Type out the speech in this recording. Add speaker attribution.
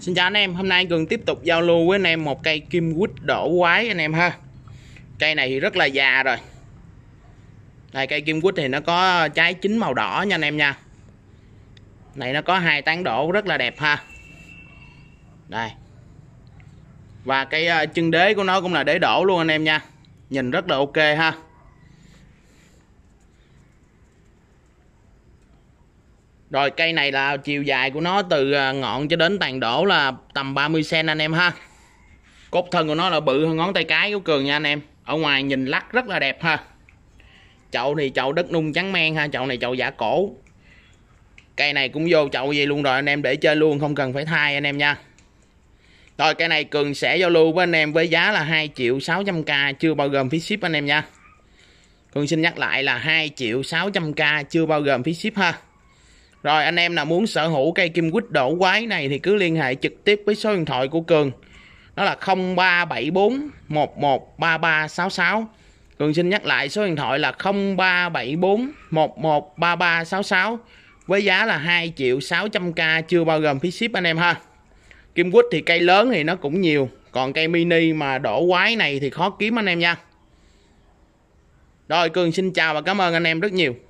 Speaker 1: Xin chào anh em, hôm nay Cường tiếp tục giao lưu với anh em một cây kim quýt đổ quái anh em ha Cây này thì rất là già rồi Đây cây kim quýt thì nó có trái chín màu đỏ nha anh em nha Này nó có hai tán đổ rất là đẹp ha Đây Và cái ờ, chân đế của nó cũng là đế đổ luôn anh em nha Nhìn rất là ok ha Rồi cây này là chiều dài của nó từ à, ngọn cho đến tàn đổ là tầm 30cm anh em ha Cốt thân của nó là bự hơn ngón tay cái của Cường nha anh em Ở ngoài nhìn lắc rất là đẹp ha Chậu thì chậu đất nung trắng men ha Chậu này chậu giả cổ Cây này cũng vô chậu gì luôn rồi anh em để chơi luôn không cần phải thay anh em nha Rồi cây này Cường sẽ giao lưu với anh em với giá là 2 triệu 600k chưa bao gồm phí ship anh em nha Cường xin nhắc lại là 2 triệu 600k chưa bao gồm phí ship ha rồi anh em nào muốn sở hữu cây kim quýt đổ quái này thì cứ liên hệ trực tiếp với số điện thoại của Cường. Đó là 0374 113366. Cường xin nhắc lại số điện thoại là 0374 113366 với giá là 2 triệu 600k chưa bao gồm phí ship anh em ha. Kim quýt thì cây lớn thì nó cũng nhiều, còn cây mini mà đổ quái này thì khó kiếm anh em nha. Rồi Cường xin chào và cảm ơn anh em rất nhiều.